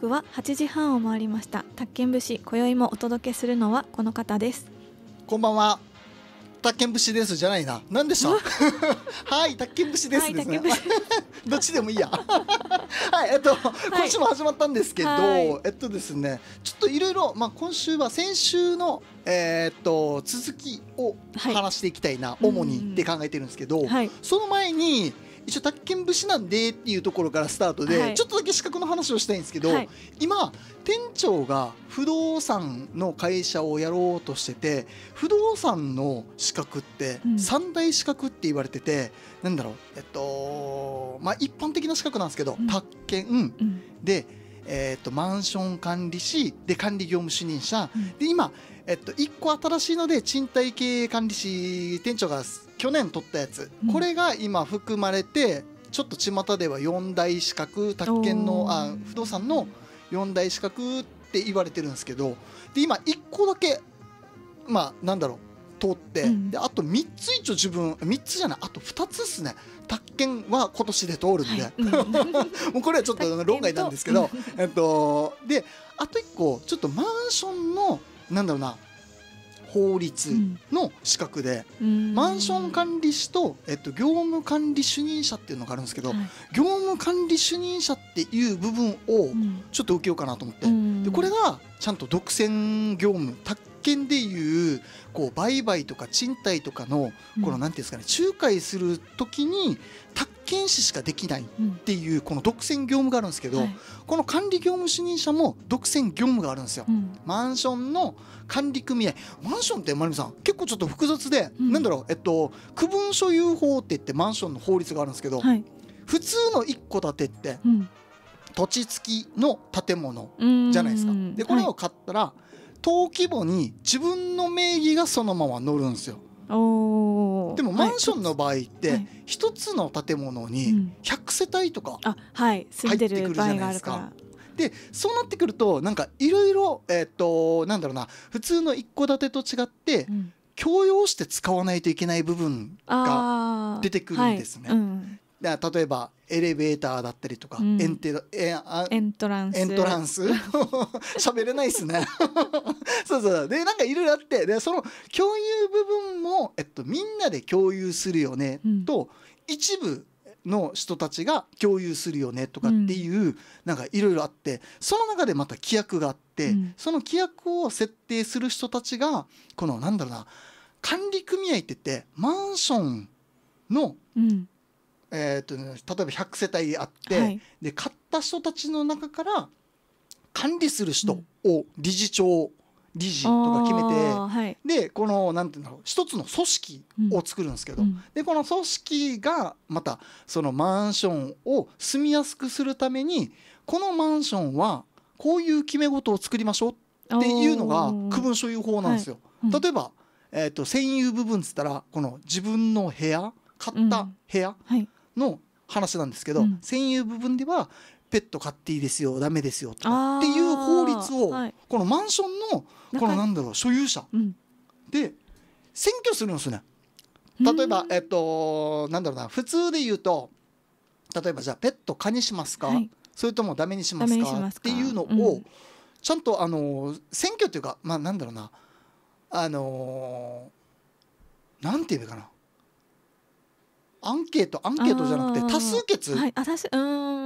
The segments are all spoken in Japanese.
刻は8時半を回りました宅建武士今宵もお届けするのはこの方ですこんばんは宅建節ですじゃないな。何でしょう はい宅建節ですですね。はい、どっちでもいいや。はいえっと、はい、今週も始まったんですけど、えっとですねちょっといろいろまあ今週は先週のえー、っと続きを話していきたいな、はい、主にって考えてるんですけど、その前に。一応宅建士なんでっていうところからスタートで、はい、ちょっとだけ資格の話をしたいんですけど、はい、今店長が不動産の会社をやろうとしてて不動産の資格って三大資格って言われてて、うん、なんだろうえっとまあ一般的な資格なんですけど、うん、宅建、うん、でえーと、とマンション管理士で管理業務主任者、うん、で今、えっと、1個新しいので賃貸経営管理士店長が去年取ったやつ、うん、これが今含まれてちょっと巷では4大資格宅建のあ不動産の4大資格って言われてるんですけどで今1個だけまあなんだろう通って、うん、であと3つ一応自分3つじゃないあと2つっすね宅建は今年で通るんで、はいうん、もうこれはちょっと論外なんですけどえっとであと1個ちょっとマンションのなんだろうな法律の資格で、うん、マンション管理士と、えっと、業務管理主任者っていうのがあるんですけど、はい、業務管理主任者っていう部分をちょっと受けようかなと思って、うん、でこれがちゃんと独占業務宅建でいうこう売買とか賃貸とかのこの何てうんですかね仲介する時に宅見士しかできないっていうこの独占業務があるんですけど、この管理業務主任者も独占業務があるんですよ、マンションの管理組合マンションって丸見さん結構ちょっと複雑で、うなんだろうえっと区分所有法って言ってマンションの法律があるんですけど、普通の一戸建てって、土地付きの建物じゃないですか。でこれを買ったら、登記簿に自分の名義がそのまま載るんですよ。でもマンションの場合って一つの建物に100世帯とか入ってくるじゃないですか。でそうなってくるとなんかいろいろえっ、となんだろうな普通の一戸建てと違って、共用して使わないといけない部分が出てくるんですね。うん、例えばエレベーターだったりとか、うん、エンテエエントランスエントランス 喋れないっすね そうそうでなんかいろいろあってでその共有部分も、えっと、みんなで共有するよね、うん、と一部の人たちが共有するよねとかっていう、なんかいろいろあってその中でまた規約があって、その規約を設定する人たちがこのなんだろうな管理組合って言ってマンションのえーとね、例えば100世帯あって、はい、で買った人たちの中から管理する人を理事長、理事とか決めて、はい、でこのなんていうんだろう一つの組織を作るんですけど、うん、でこの組織がまたそのマンションを住みやすくするためにこのマンションはこういう決め事を作りましょうっていうのが区分所有法なんですよ。はいうん、例えば、えーと、と占有部分っつったらこの自分の部屋買った部屋、うんはい、の話なんですけど、うん、占有部分ではペット飼っていいですよダメですよとかっていう法律を、はい、このマンションのこのなんだろう所有者、で選挙するんですね。例えば、えっと、なんだろうな普通で言うと例えばじゃあペット蚊にしますか、はい、それともダメにしますかっていうのを、うん、ちゃんとあの選挙というかまあなんだろうなあのー、なんて言うかなアンケートアンケートじゃなくて多数決、うん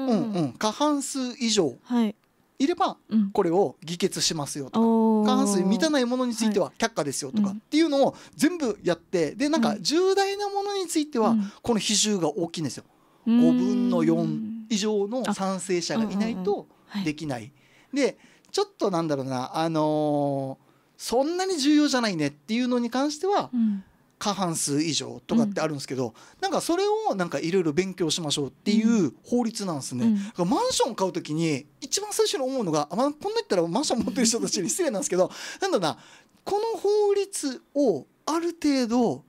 うん過半数以上、はいいれば、これを議決しますよとか過半数に満たないものについては却下ですよとか、っていうのを全部やってでなんか重大なものについては、この比重が大きいんですよ。5分の4以上の賛成者がいないとできない。でちょっとなんだろうなあのそんなに重要じゃないねっていうのに関しては、うん過半数以上とかってあるんですけど、うん、なんかそれをなんかいろいろ勉強しましょうっていう法律なんですね、うん、マンション買う時に一番最初に思うのが、まあ、こんな言ったらマンション持ってる人たちに失礼なんですけど なんだろうなこの法律をある程度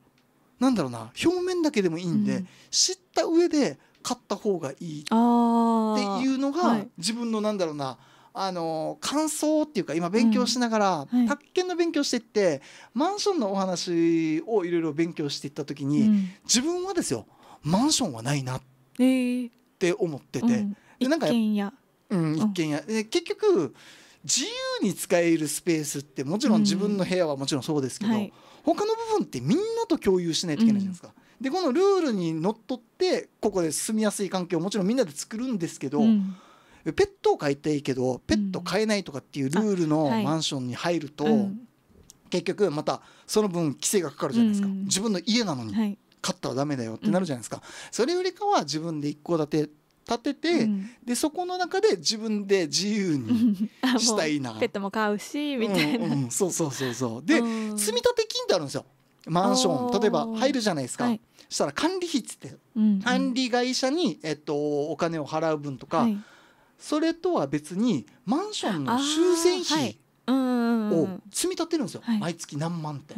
なんだろうな表面だけでもいいんで、うん、知った上で買った方がいいっていうのが、自分のなんだろうな、あの感想っていうか今勉強しながら、うんはい、宅建の勉強してってマンションのお話をいろいろ勉強していった時に、うん、自分はですよマンションはないなって思ってて、えー、でなんか一軒家、うん、一軒家で結局自由に使えるスペースってもちろん自分の部屋はもちろんそうですけど、うんはい、他の部分ってみんなと共有しないといけないじゃないですか。でこのルールにのっとってここで住みやすい環境をもちろんみんなで作るんですけど、うペットを飼いたいけどペット飼えないとかっていうルールのマンションに入ると、結局またその分規制がかかるじゃないですか、自分の家なのに、は飼ったらダメだよってなるじゃないですか、それよりかは自分で一戸建て立てて、うん、でそこの中で自分で自由にしたいなペットも飼うしみたいな、うんうん、そうそうそうそう で積立金ってあるんですよマンション例えば入るじゃないですか、はい、したら管理費っつって、うん、管理会社に、えっと、お金を払う分とか、はいそれとは別にマンションの修繕費を積み立てるんですよ、はい、毎月何万って。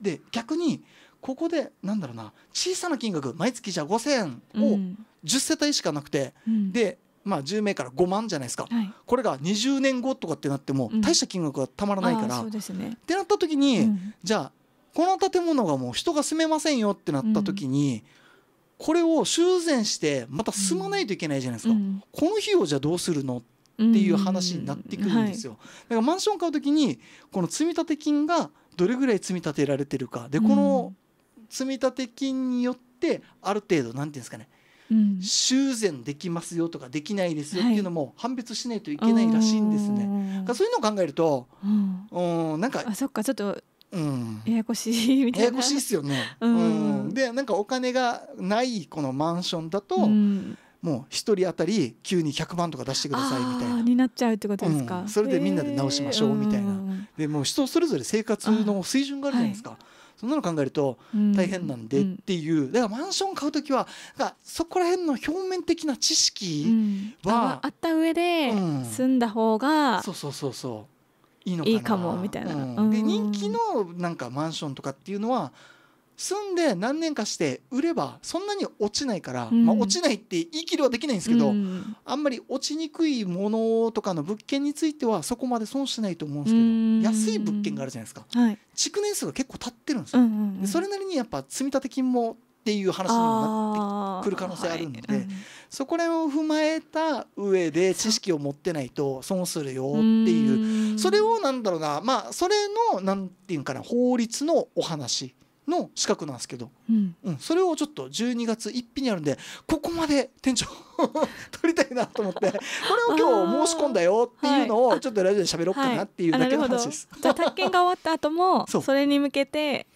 で逆にここでなんだろうな小さな金額毎月じゃあ5,000円を10世帯しかなくて、うん、で、まあ、10名から5万じゃないですか、はい、これが20年後とかってなっても大した金額がたまらないから、うん、ね、ってなった時に、うん、じゃあこの建物がもう人が住めませんよってなった時に、これを修繕してまた進まないといけないじゃないですか、うん、この費用じゃどうするのっていう話になってくるんですよ、うんはい、だからマンション買う時にこの積立金がどれぐらい積み立てられてるかでこの積立金によってある程度何ていうんですかね修繕できますよとかできないですよっていうのも判別しないといけないらしいんですね。はい、そういうのを考えると、うん、なんかあそっかちょっとうん、ややこしいみたいなややこしいですよね、うん、うん、でなんかお金がないこのマンションだと、うん、もう1人当たり急に100万とか出してくださいみたいなになっちゃうってことですか、うん、それでみんなで直しましょうみたいな、えー、でもう人それぞれ生活の水準があるじゃないですか、そんなの考えると大変なんでっていう、うん、だからマンション買う時はそこら辺の表面的な知識は、うん、あった上で住んだ方が、そうそうそうそういいのかいいかもみたいな、うん、で人気のなんかマンションとかっていうのは住んで何年かして売ればそんなに落ちないから、うん、まあ、落ちないって言い切りはできないんですけど、うん、あんまり落ちにくいものとかの物件についてはそこまで損してないと思うんですけど、安い物件があるじゃないですか、はい、築年数が結構経ってるんですよ、うんうんうん、それなりにやっぱ積立金もっていう話になってくる可能性あるんで、はいうん、そこら辺を踏まえた上で知識を持ってないと損するよっていうそれをなんだろうなまあそれのなんていうかな法律のお話。の資格なんですけど、うん、うん、それをちょっと12月一日にあるんでここまで店長 取りたいなと思ってこれを今日申し込んだよっていうのをちょっとラジオで喋ろうかなっていうだけの話です。はいじゃあ宅が終わった後もそれに向けて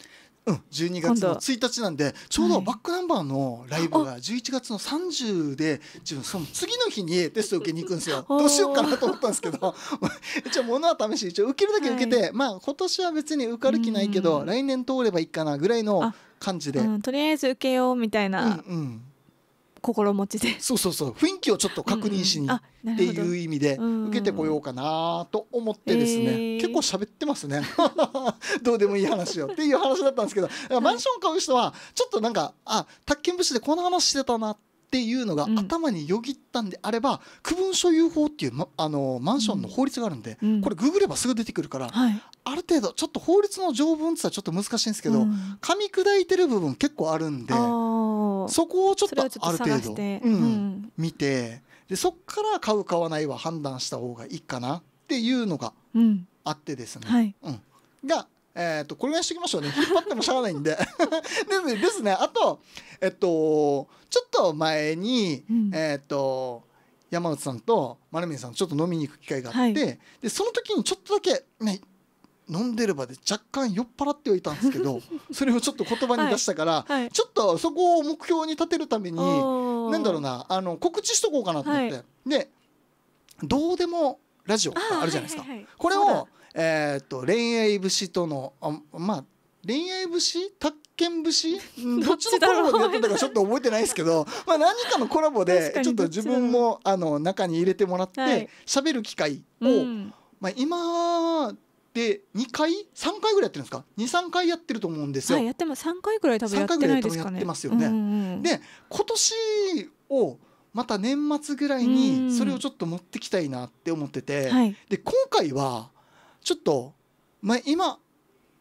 うん、12月の1日なんでちょうどバックナンバーのライブが11月の30で自分その次の日にテスト受けに行くんですよ どうしようかなと思ったんですけど 一応物は試し一応受けるだけ受けて、はい、まあ今年は別に受かる気ないけど来年通ればいいかなぐらいの感じで、うん、とりあえず受けようみたいな。うんうん心持ちでそうそうそう雰囲気をちょっと確認しにっていう意味で受けてこようかなと思ってですね結構喋ってますね どうでもいい話をっていう話だったんですけどマンション買う人はちょっとなんかあ宅建物でこの話してたなってっていうのが頭によぎったんであれば、区分所有法っていう、ま、あのマンションの法律があるんで、これググればすぐ出てくるから、はい、ある程度ちょっと法律の条文ってはちょっと難しいんですけど、噛み砕いてる部分結構あるんでそこをちょっとある程度、うん見てでそっから買う買わないは判断した方がいいかなっていうのがあってですね。うん、はいうん、がえー、とこれぐらいしておきましょうね引っ張ってもしゃあないんで でですねあとえっとちょっと前に、うん、えっと山内さんと丸峰さんちょっと飲みに行く機会があって、はい、でその時にちょっとだけ、ね、飲んでる場で若干酔っ払ってはいたんですけど それをちょっと言葉に出したから、はいはい、ちょっとそこを目標に立てるためになんだろうなあの告知しとこうかなと思って、でどうでもラジオあるじゃないですか。これをえー、っと恋愛節とのあまあ恋愛節宅建節 どっちのコラボでやってたかちょっと覚えてないですけどまあ何かのコラボでちょっと自分もあの中に入れてもらって喋、はい、る機会を、うん、まあ、今で2回3回ぐらいやってるんですか23回やってると思うんですよ。はい、やっても3回ぐらい多分やってないですかね。ますよね。うんうん、で今年をまた年末ぐらいにそれをちょっと持ってきたいなって思ってて、うん、で今回はちょっと、まあ、今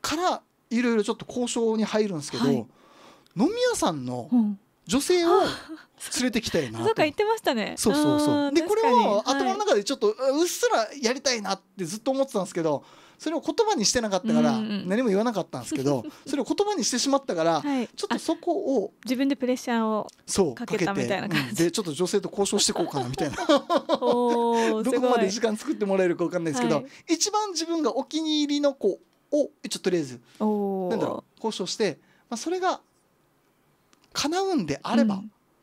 からいろいろちょっと交渉に入るんですけど、はい、飲み屋さんの女性を連れてきたいなと、うん、そうか言ってましたねそうそうそうでこれは頭の中でちょっとうっすらやりたいなってずっと思ってたんですけど、はいそれを言葉にしてなかったから何も言わなかったんですけど、それを言葉にしてしまったから、ちょっとそこを自分でプレッシャーをかけたみたいな感じでちょっと女性と交渉していこうかなみたいな どこまで時間作ってもらえるか分かんないですけど、はい、一番自分がお気に入りの子をちょっとりあえずなんだろう交渉して、まあ、それが叶うんであれば、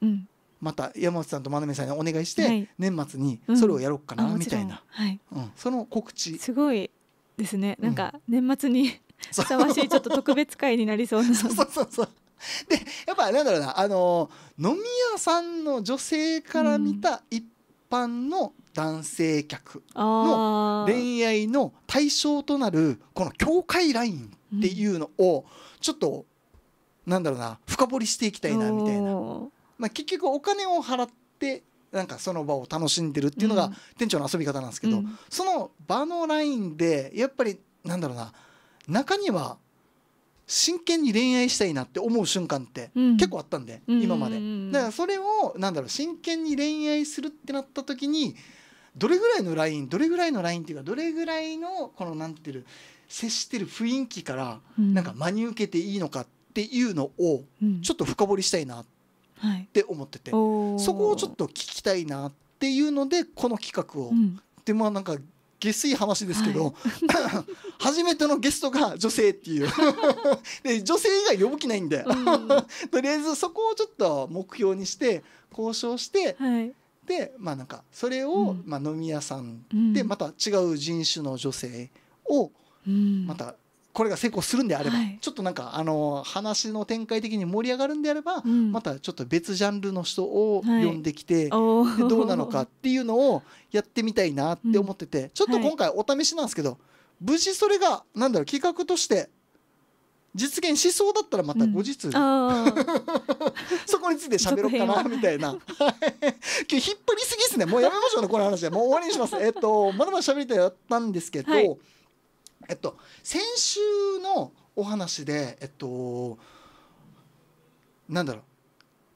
うん、うんまた山内さんと真鍋さんにお願いして、年末にそれをやろうかな、みたいな、うんはいうん、その告知すごいですねなんか年末に、ふさわしいちょっと特別会になりそうなそうそうそうそうでやっぱなんだろうなあの飲み屋さんの女性から見た一般の男性客の恋愛の対象となるこの境界ラインっていうのをちょっとなんだろうな深掘りしていきたいなみたいな、まあ、結局お金を払ってなんかその場を楽しんでるっていうのが店長の遊び方なんですけど、うん、その場のラインでやっぱりなんだろうな中には真剣に恋愛したいなって思う瞬間って結構あったんで、うん、今までだからそれをなんだろう真剣に恋愛するってなった時にどれぐらいのラインどれぐらいのラインっていうかどれぐらいのこのなんていう接してる雰囲気からなんか真に受けていいのかっていうのをちょっと深掘りしたいなってって思ってて、はい、そこをちょっと聞きたいなっていうのでこの企画を、うん、でまあなんか下水話ですけど、はい、初めてのゲストが女性っていう で女性以外呼ぶ気ないんで、とりあえずそこをちょっと目標にして交渉して、はい、でまあなんかそれを、うん、まあ、飲み屋さんでまた違う人種の女性をまたこれが成功するんであれば、はい、ちょっとなんかあの話の展開的に盛り上がるんであれば、うん、またちょっと別ジャンルの人を呼んできて、はい、どうなのかっていうのをやってみたいなって思ってて、うん、ちょっと今回お試しなんですけど、はい、無事それがなんだろう企画として実現しそうだったらまた後日、うん、そこについて喋ろうかなみたいな 今日引っ張りすぎですねもうやめましょうねこの話はもう終わりにしますえっとまだまだ喋りたやったんですけど、はい、えっと、先週のお話で、えっと、なんだろう、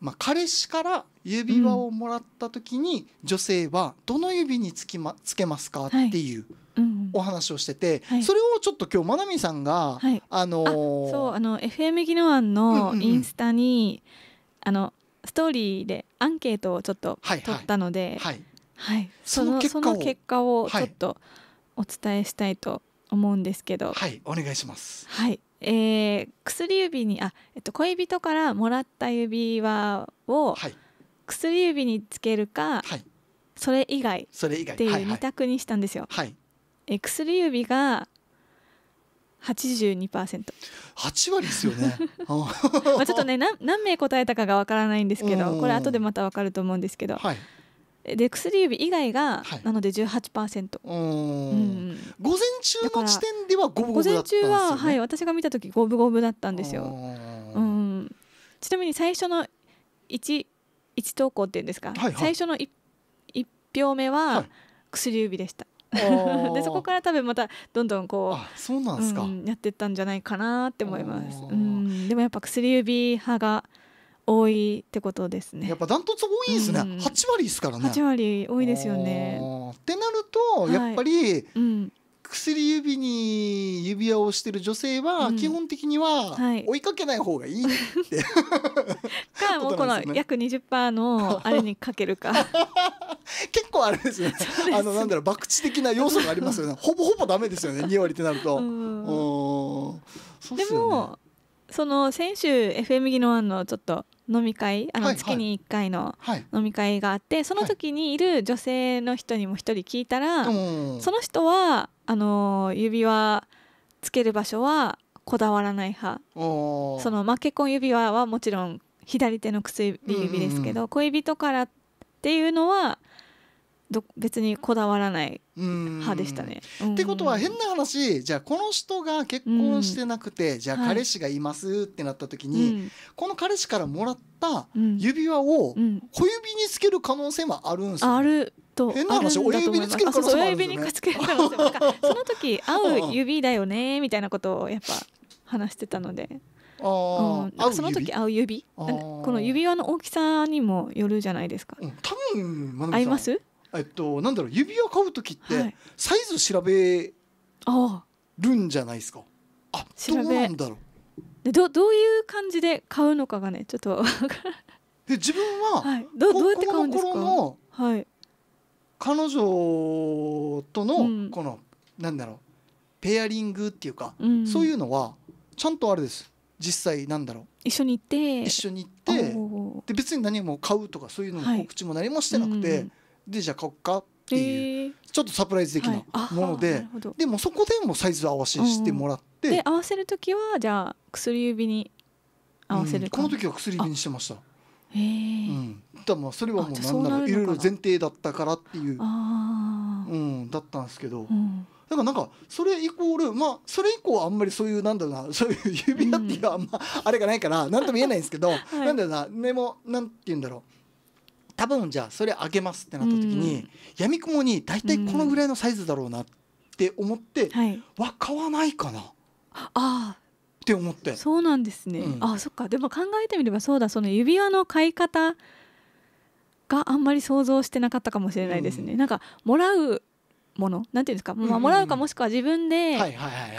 まあ、彼氏から指輪をもらった時に、女性はどの指につき、ま、つけますかっていう。お話をしてて、はい、それをちょっと今日まなみさんが、はい、あのー、そうあの FM 宜野湾のインスタに、あのストーリーでアンケートをちょっと取ったので、はい、はい、その結果をちょっとお伝えしたいと思うんですけどはいお願いしますはいえー、薬指にあ、えっと、恋人からもらった指輪を薬指につけるか、はい、それ以外それ以外。っていう二択にしたんですよ。はい、はい、え薬指が八十二パーセント。八割ですよね。まあちょっとねな何名答えたかがわからないんですけどこれ後でまたわかると思うんですけど、はい、で薬指以外が、はい、なので18%うん、うん、午前中の時点では五分五分だったんですよ、ね、午前中は、はい、私が見た時五分五分だったんですよ、うん、ちなみに最初の一一投稿っていうんですか、はいはい、最初の一一票目は薬指でした、はい でそこから多分またどんどんこうそうなんですか、うん、やってったんじゃないかなって思います、うん、でもやっぱ薬指派が多いってことですねやっぱダントツ多いですね、うん、8割ですからね8割多いですよねってなるとやっぱり、はい、うん薬指に指輪をしてる女性は基本的には追いかけない方がいいって、う ん、はい、かもうこの約20%の あれにかけるか 結構あれですねあのなんだろう博打的な要素がありますよねほぼほぼダメですよね2割ってなると。うんでもその先週 FM 技能案のちょっと飲み会あの月に1回の飲み会があって、その時にいる女性の人にも1人聞いたら、その人はあの指輪つける場所はこだわらない派そのケコ婚指輪はもちろん左手の薬指ですけど、恋人からっていうのはど別にこだわらない派でしたね。ってことは変な話じゃあこの人が結婚してなくて、じゃあ彼氏がいますってなった時に、はい、この彼氏からもらった指輪を小指につける可能性もあるんですよ、ね、あると変な話親指につける可能性もあるんですよ、ね、親指につけその時合う指だよねみたいなことをやっぱ話してたので。あうん、その時合う指この指輪の大きさにもよるじゃないですか、うん、多分合いますえっと、なんだろう指輪買う時ってサイズ調べるんじゃないですか、あどうなんだろうでどどういう感じで買うのかがねちょっとで自分は、はい、どどうやって買うんですかの、はい、彼女とのこの、うん、なんだろうペアリングっていうか、うん、そういうのはちゃんとあれです実際なんだろう一緒に行って一緒に行ってで別に何も買うとかそういうの告知も何もしてなくて、はいうん、でじゃあ買おかっていう、ちょっとサプライズ的なもので、はい、でもそこでもサイズ合わせしてもらって、で合わせる時はじゃあ薬指に合わせる、うん、この時は薬指にしてましたへえ、うん、だもそれはもう何だろういろいろ前提だったからっていうあ、うん、だったんですけど、うんだからなんかそれイコールまあそれ以降あんまりそういうなんだろうな そういう指輪っていうかあんまあれがないから何とも言えないんですけど、はなんだろうなでもなんて言うんだろう多分じゃあそれあげますってなった時に、やみくもに大体このぐらいのサイズだろうなって思って、はい、わ買わないかなあって思ってそうなんですね、うん、あそっかでも考えてみればそうだその指輪の買い方があんまり想像してなかったかもしれないですね、うん、なんかもらうものなんていうんですか、まあ、もらうかもしくは自分で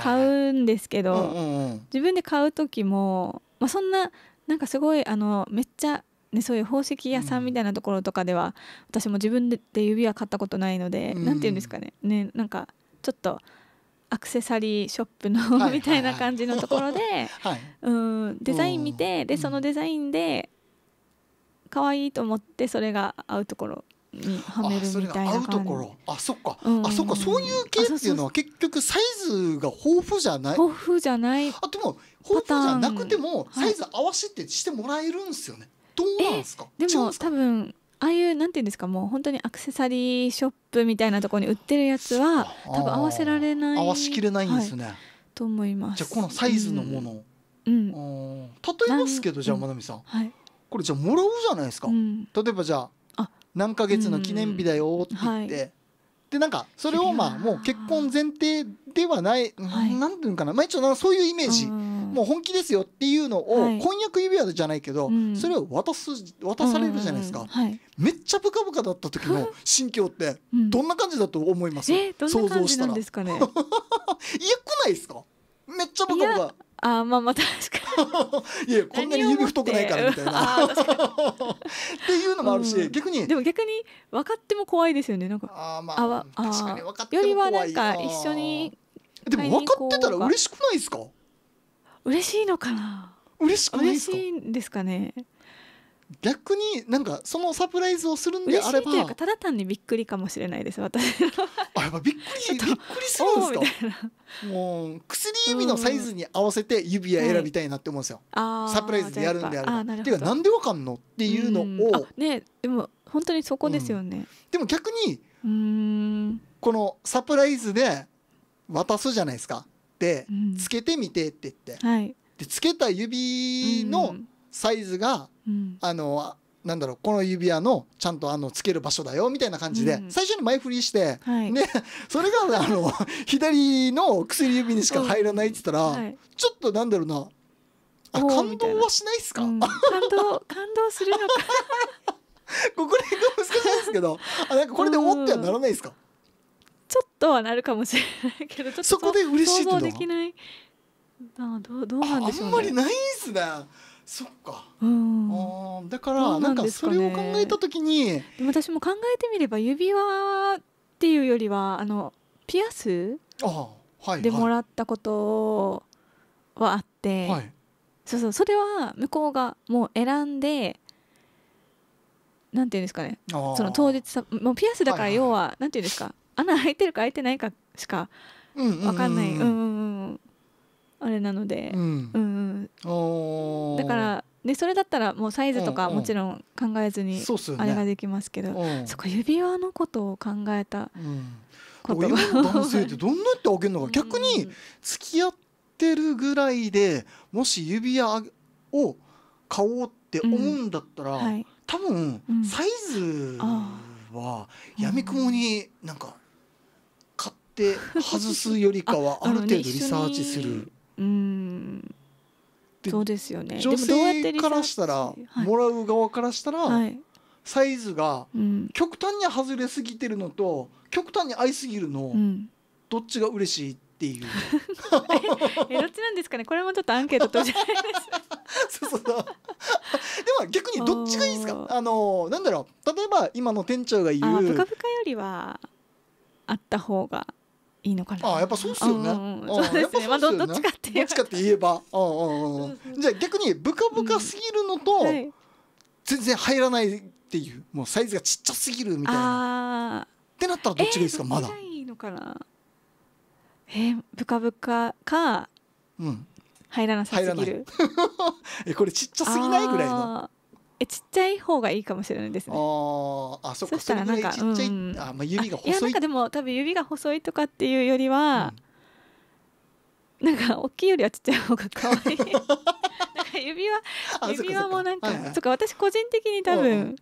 買うんですけど自分で買う時も、まあ、そんななんかすごいあのめっちゃね、そういう宝石屋さんみたいなところとかでは、私も自分で指輪買ったことないので、何て言うんですかねねなんかちょっとアクセサリーショップのみたいな感じのところで、はい、うんデザイン見てでそのデザインで可愛いと思ってそれが合うところにはめるみたいな感じあそっか、うん、あそっかそういう系っていうのは結局サイズが豊富じゃない豊富じゃないあでも豊富じゃなくてもサイズ合わせてしてもらえるんですよね、はいどうなんですかでも多分ああいうなんていうんですかもう本当にアクセサリーショップみたいなところに売ってるやつは多分合わせられない合わしきれないんですね、はい、と思いますじゃあこのサイズのもの、うん、うん、例えますけどじゃあまなみさん、うん、はい、これじゃあもらうじゃないですか、うん、例えばじゃあ何ヶ月の記念日だよって言って、でなんかそれをまあもう結婚前提ではない、はい、なんていうかな、まあ、一応そういうイメージ、もう本気ですよっていうのを、はい、婚約指輪じゃないけど、うん、それを渡す渡されるじゃないですか、はい、めっちゃブカブカだった時の心境ってどんな感じだと思います、えー、想像したら。で いやないですかめっちゃブカブカ。あまあまあ確かに いやこんなに指太くないからみたいな っていうのもあるし、うん、逆にでも逆に分かっても怖いですよねなんかあまああ確かに分かっても怖いよりはなんか一緒にでも分かってたら嬉しくないですか嬉しいのかな嬉しくないですか嬉しいんですかね逆になんかそのサプライズをするんであればただ単にびっくりかもしれないです私あやっぱびっくりびっくりするんですかもう薬指のサイズに合わせて指輪選びたいなって思うんですよ、はい、サプライズでやるんであればあていうかなんでわかんのっていうのをねでも本当にそこですよね、うん、でも逆にこのサプライズで渡すじゃないですか。で、うん、つけてみてって言って、はい、でつけた指のサイズが、うん、あのなんだろうこの指輪のちゃんとあのつける場所だよみたいな感じで、うん、最初に前振りして、はい、でそれがあの 左の薬指にしか入らないって言ったら、はい、ちょっとなんだろうなあ感動はしないですか、うん、感動感動するのか ここら辺が難しいですけどあなんかこれでおってはならないですか、とはなるかもしれないけどちょっとそこで嬉しい想像できないあどうどうなんでしょう、ね、あんまりないんすねそっか、うん、だからなんかそれを考えた時に、ね、でも私も考えてみれば指輪っていうよりはあのピアスでもらったことはあって、はい、そうそうそれは向こうがもう選んでなんていうんですかねその当日さもうピアスだから要は、はいはい、なんていうんですか穴開いてるか開いてないかしか分かんない、うんうんうん、あれなので、うんうん、だからでそれだったらもうサイズとかもちろん考えずにあれができますけど、そこ指輪のことを考えたことう男性ってどんなってあげるのか 逆に付き合ってるぐらいでもし指輪を買おうって思うんだったら、はい、多分サイズはやみくもになんかって外すよりかはある程度リサーチする。うんそうですよね女性からしたら、もらう側からしたら、サイズが極端に外れすぎてるのと極端に合いすぎるの、どっちが嬉しいっていう えどっちなんですかねこれもちょっとアンケート取り そうそうそうでも逆にどっちがいいですかあのなんだろう例えば今の店長が言うあブカブカよりはあった方がいいのかな。あやっぱそうですよね。そうですね。どっちかってどっち言えば、うんうん、じゃあ逆にブカブカすぎるのと、うんはい、全然入らないっていうもうサイズがちっちゃすぎるみたいな。ってなったらどっちがいいですか、えー、まだ。いいのかな。えー、ブカブカか、うん、入らなさすぎる。えこれちっちゃすぎないぐらいの。えちっちゃい方がいいかもしれないですね。ああ、そそしたらなんか、うん、あ、まあ指が細い。いやなんかでも多分指が細いとかっていうよりは、うん、なんか大きいよりはちっちゃい方が可愛い。なんか指輪、指輪もなんか、そっか私個人的に多分。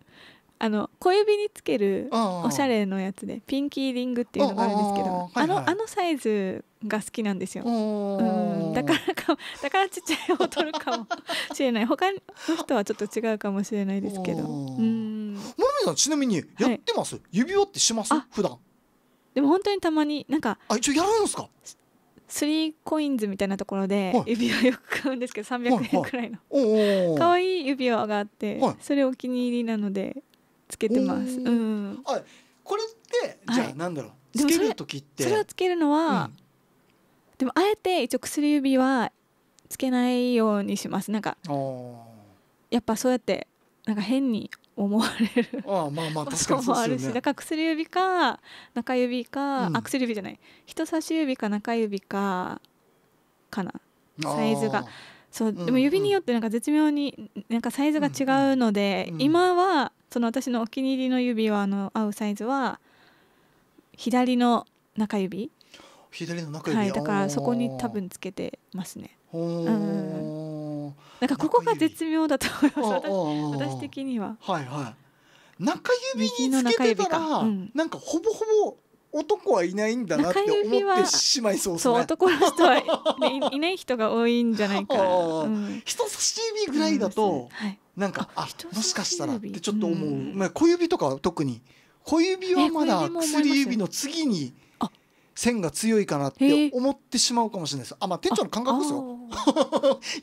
あの小指につけるおしゃれのやつでピンキーリングっていうのがあるんですけどあのあのサイズが好きなんですようんだからかだからちっちゃいを取るかもしれない他の人はちょっと違うかもしれないですけどうん諸さんちなみにやってます、指輪ってします普段でも本当にたまになんかあ一応やるんですかスリーコインズみたいなところで指輪よく買うんですけど300円くらいの可愛、い、い、指輪があって、それお気に入りなのでつけてます。うん。あ、これってじゃあなんだろう。つける時ってそれをつけるのは、でもあえて一応薬指はつけないようにしますなんかやっぱそうやってなんか変に思われるああまあまあ確かにそうですよ、ね、だから薬指か中指か、うん、あ薬指じゃない人差し指か中指かかなサイズがそうでも指によってなんか絶妙になんかサイズが違うので、うんうん、今はその私のお気に入りの指輪の合うサイズは左の中指左の中指、はい、だからそこに多分つけてますね。うなんかここが絶妙だと思います私的には。はいはい、中指につけてたら、うん、なんかほぼほぼ男はいないんだなって思ってしまいそうですね。そう男の人は、ね、いない人が多いんじゃないか、うん、人差し指ぐらいだと、はい、なんかあもしかしたらってちょっと思う、まあ、小指とか特に小指はまだ薬指の次に線が強いかなって思ってしまうかもしれないですあまあ店長の感覚ですよ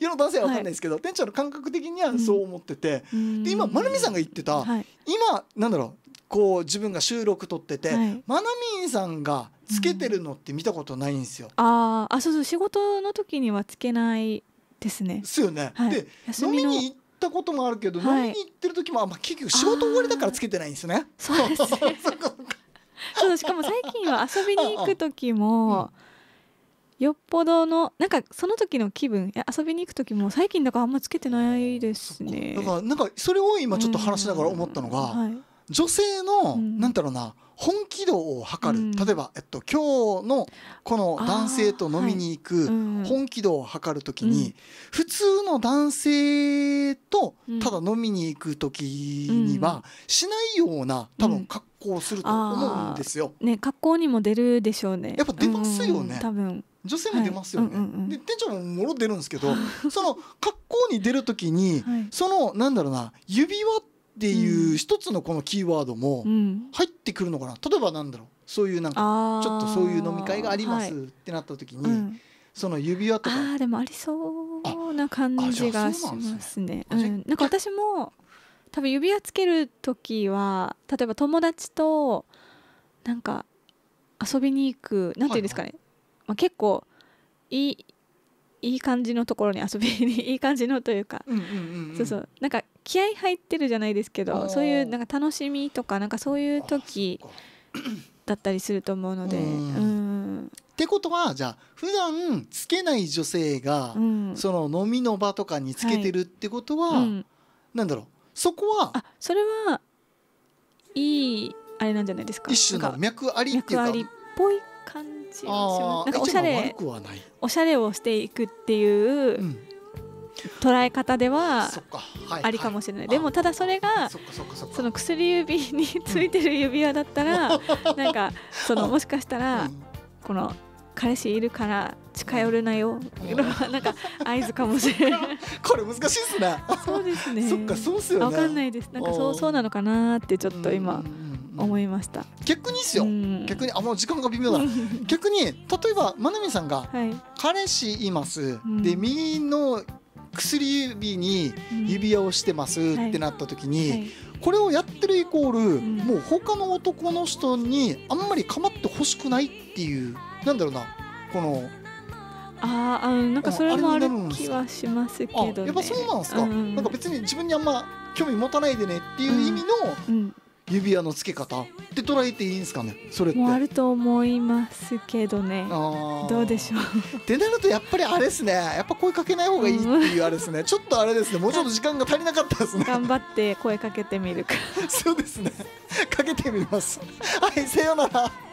世の男性は分かんないですけど、はい、店長の感覚的にはそう思ってて、うん、で今まなみさんが言ってた、はい、今なんだろうこう自分が収録撮ってて、はい、まなみんさんがつけてるのって見たことないんですよ。うん、ああそうそう仕事の時にはつけないですね。ですよね。はい、で飲みに行っったこともあるけど、はい、飲みに行ってる時も、あんま結局仕事終わりだからつけてないんですね。そうですそうしかも最近は遊びに行く時も、よっぽどのなんかその時の気分遊びに行く時も最近だからあんまつけてないですねだからなんかそれを今ちょっと話しながら思ったのが、はい、女性の、うん、なんだろうな本気度を測る、うん、例えば、えっと、今日のこの男性と飲みに行く本気度を測る時に、はいうん、普通の男性ただ飲みに行く時にはしないような多分格好をすると思うんですよ。ね格好にも出るでしょうね。やっぱ出ますよね。多分女性も出ますよね。はいうんうんうん、で店長ももろ出るんですけどその格好に出る時に、はい、そのなんだろうな指輪っていう一つのこのキーワードも入ってくるのかな、うん、例えばなんだろうそういうなんかちょっとそういう飲み会がありますってなった時に、はいその指輪とかあでもありそうな感じがしますねうん、ね、なんか私も多分指輪つける時は例えば友達となんか遊びに行くなんていうんですかね、はいはい、まあ、結構いいいい感じのところに遊びに いい感じのというか、うんうんうんうん、そうそうなんか気合入ってるじゃないですけどそういうなんか楽しみとかなんかそういう時だったりすると思うので。うってことはじゃあ普段つけない女性が、うん、その飲みの場とかにつけてるってことは、はいうん、なんだろうそこはあそれはいいあれなんじゃないですか一種の脈ありっていうか脈ありっぽい感じしなんかおしゃれおしゃれをしていくっていう、うん、捉え方ではありかもしれない、はいでもただそれがその薬指についてる指輪だったら、うん、なんかそのもしかしたら、この彼氏いるから近寄るなよなんか合図かもしれない これ難しいっすねそうですねそっかそうっすよねわかんないですなんかそうそうなのかなってちょっと今思いました逆にですよ逆にあもう時間が微妙だ 逆に例えばまなみさんが、はい「彼氏います」で右の薬指に指輪をしてますってなった時に、はいはいこれをやってるイコール、もう他の男の人にあんまり構ってほしくないっていうなんだろうなこのああなんかそれもある気はしますけど、ね、やっぱそうなんですか、うん、なんか別に自分にあんま興味持たないでねっていう意味の、うん指輪の付け方って捉えていいんですかねそれってもあると思いますけどねどうでしょうってなるとやっぱりあれですねやっぱ声かけない方がいいっていうあれですね、うん、ちょっとあれですねもうちょっと時間が足りなかったですね頑張って声かけてみるか そうですねかけてみますはいさようなら